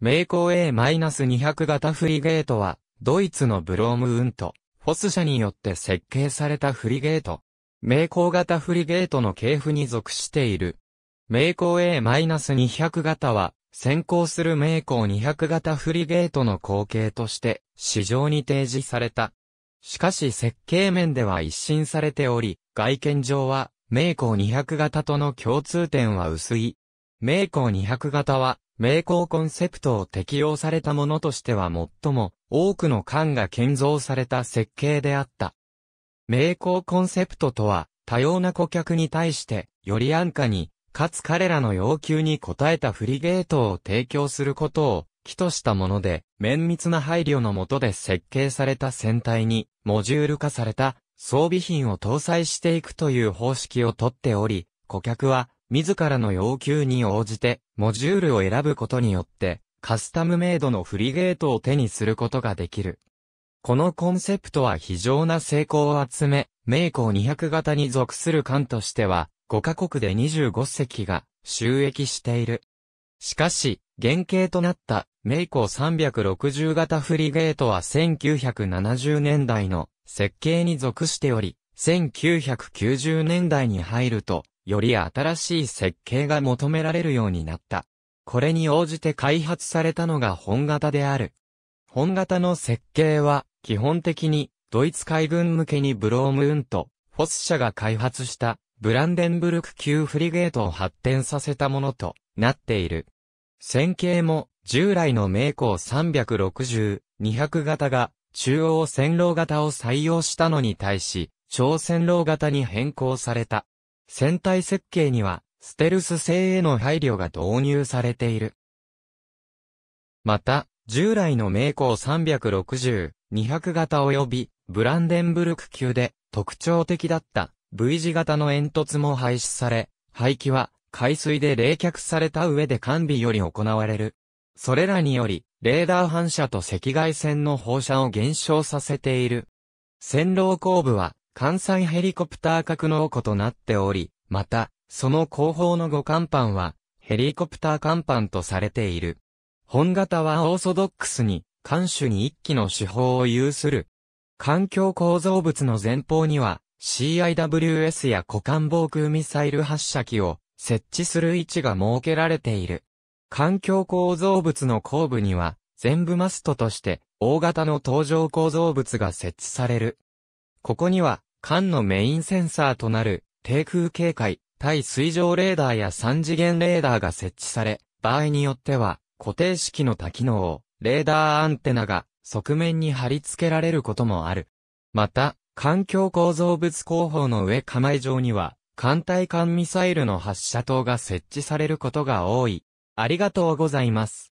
名工 A-200 型フリゲートは、ドイツのブロームウント、フォス社によって設計されたフリゲート。名工型フリゲートの系譜に属している。名工 A-200 型は、先行する名工200型フリゲートの後継として、市場に提示された。しかし設計面では一新されており、外見上は、名工200型との共通点は薄い。名工200型は、名工コンセプトを適用されたものとしては最も多くの館が建造された設計であった。名工コンセプトとは、多様な顧客に対して、より安価に、かつ彼らの要求に応えたフリゲートを提供することを、基としたもので、綿密な配慮のもとで設計された船体に、モジュール化された装備品を搭載していくという方式をとっており、顧客は、自らの要求に応じて、モジュールを選ぶことによって、カスタムメイドのフリゲートを手にすることができる。このコンセプトは非常な成功を集め、名ー200型に属する艦としては、5カ国で25隻が収益している。しかし、原型となった名ー360型フリゲートは1970年代の設計に属しており、1990年代に入るとより新しい設計が求められるようになった。これに応じて開発されたのが本型である。本型の設計は、基本的に、ドイツ海軍向けにブロームーンと、フォス社が開発した、ブランデンブルク級フリゲートを発展させたものとなっている。線形も、従来の名工360、200型が、中央線路型を採用したのに対し、超線路型に変更された。船体設計には、ステルス性への配慮が導入されている。また、従来の名工360、200型及び、ブランデンブルク級で特徴的だった V 字型の煙突も廃止され、排気は海水で冷却された上で完備より行われる。それらにより、レーダー反射と赤外線の放射を減少させている。線路後部は関西ヘリコプター格納庫となっており、また、その後方の5艦板は、ヘリコプター艦板とされている。本型はオーソドックスに、艦首に一機の手法を有する。環境構造物の前方には、CIWS や股間防空ミサイル発射機を設置する位置が設けられている。環境構造物の後部には、全部マストとして、大型の搭乗構造物が設置される。ここには、艦のメインセンサーとなる、低空警戒、対水上レーダーや3次元レーダーが設置され、場合によっては、固定式の多機能を、レーダーアンテナが、側面に貼り付けられることもある。また、環境構造物工法の上構え上には、艦隊艦ミサイルの発射塔が設置されることが多い。ありがとうございます。